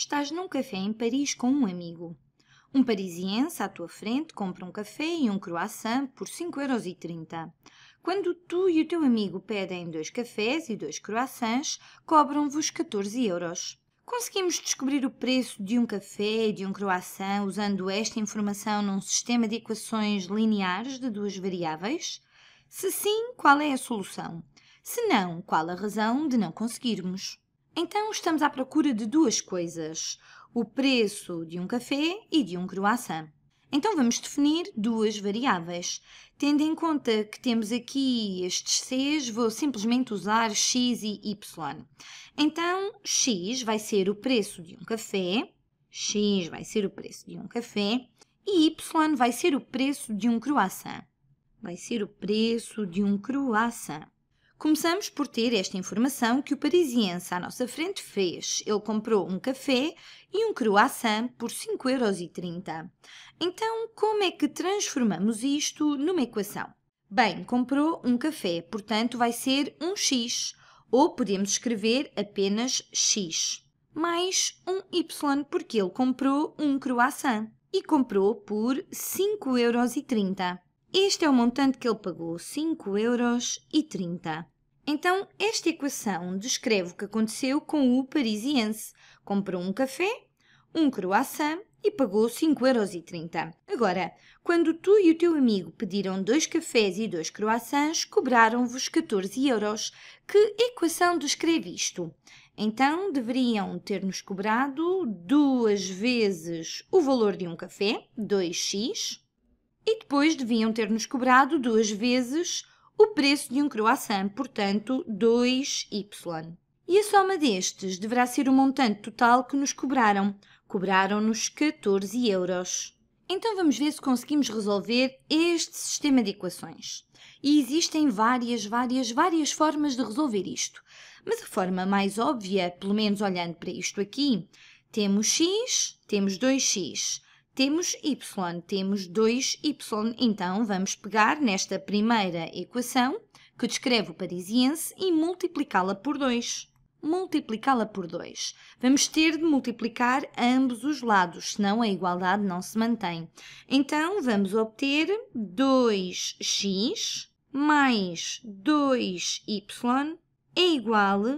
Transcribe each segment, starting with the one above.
Estás num café em Paris com um amigo. Um parisiense à tua frente compra um café e um croissant por 5,30€. Quando tu e o teu amigo pedem dois cafés e dois croissants, cobram-vos 14 euros. Conseguimos descobrir o preço de um café e de um croissant usando esta informação num sistema de equações lineares de duas variáveis? Se sim, qual é a solução? Se não, qual a razão de não conseguirmos? Então estamos à procura de duas coisas: o preço de um café e de um croissant. Então vamos definir duas variáveis. Tendo em conta que temos aqui estes Cs, vou simplesmente usar x e y. Então x vai ser o preço de um café, x vai ser o preço de um café e y vai ser o preço de um croissant. Vai ser o preço de um croissant. Começamos por ter esta informação que o parisiense à nossa frente fez. Ele comprou um café e um croissant por euros. Então, como é que transformamos isto numa equação? Bem, comprou um café, portanto vai ser um x, ou podemos escrever apenas x, mais um y, porque ele comprou um croissant e comprou por euros. Este é o montante que ele pagou, 5,30 euros. Então, esta equação descreve o que aconteceu com o parisiense. Comprou um café, um croissant e pagou euros. Agora, quando tu e o teu amigo pediram dois cafés e dois croissants, cobraram-vos 14 euros. Que equação descreve isto? Então, deveriam ter-nos cobrado duas vezes o valor de um café, 2x, e depois deviam ter-nos cobrado duas vezes o preço de um croissant, portanto 2y. E a soma destes deverá ser o montante total que nos cobraram. Cobraram-nos 14 euros. Então vamos ver se conseguimos resolver este sistema de equações. E existem várias, várias, várias formas de resolver isto. Mas a forma mais óbvia, pelo menos olhando para isto aqui, temos x, temos 2x. Temos y, temos 2y, então vamos pegar nesta primeira equação, que descreve o parisiense, e multiplicá-la por 2. Multiplicá-la por 2. Vamos ter de multiplicar ambos os lados, senão a igualdade não se mantém. Então, vamos obter 2x mais 2y é igual a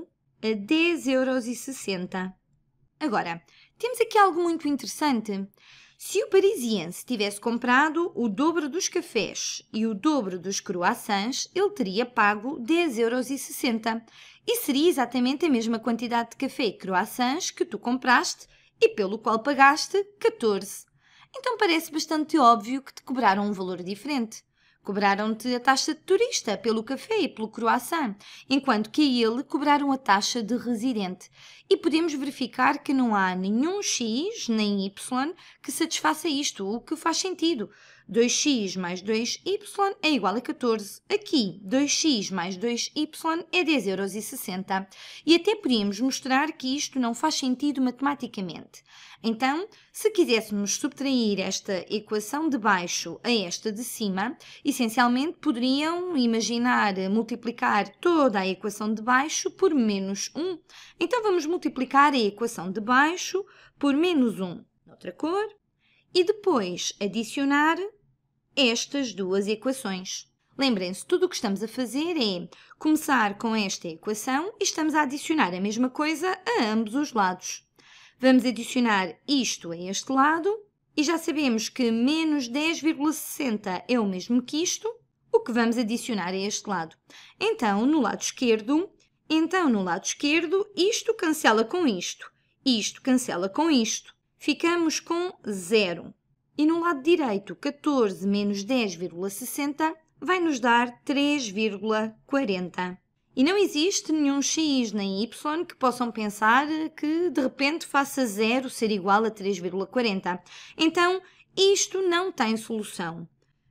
10,60 euros. Agora, temos aqui algo muito interessante. Se o parisiense tivesse comprado o dobro dos cafés e o dobro dos croissants, ele teria pago euros e seria exatamente a mesma quantidade de café e croissants que tu compraste e pelo qual pagaste 14. Então parece bastante óbvio que te cobraram um valor diferente. Cobraram-te a taxa de turista pelo café e pelo croissant, enquanto que a ele cobraram a taxa de residente. E podemos verificar que não há nenhum x nem y que satisfaça isto, o que faz sentido. 2x mais 2y é igual a 14. Aqui, 2x mais 2y é 10,60€. E até podíamos mostrar que isto não faz sentido matematicamente. Então, se quiséssemos subtrair esta equação de baixo a esta de cima Essencialmente, poderiam imaginar multiplicar toda a equação de baixo por menos 1. Então, vamos multiplicar a equação de baixo por menos 1, noutra cor, e depois adicionar estas duas equações. Lembrem-se, tudo o que estamos a fazer é começar com esta equação e estamos a adicionar a mesma coisa a ambos os lados. Vamos adicionar isto a este lado e já sabemos que menos 10,60 é o mesmo que isto, o que vamos adicionar a este lado. Então, no lado esquerdo, então no lado esquerdo, isto cancela com isto, isto cancela com isto. Ficamos com 0. E no lado direito, 14 menos 10,60 vai nos dar 3,40. E não existe nenhum x nem y que possam pensar que de repente faça zero ser igual a 3,40. Então, isto não tem solução.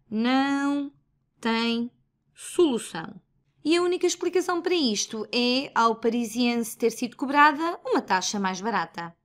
Não tem solução. E a única explicação para isto é ao parisiense ter sido cobrada uma taxa mais barata.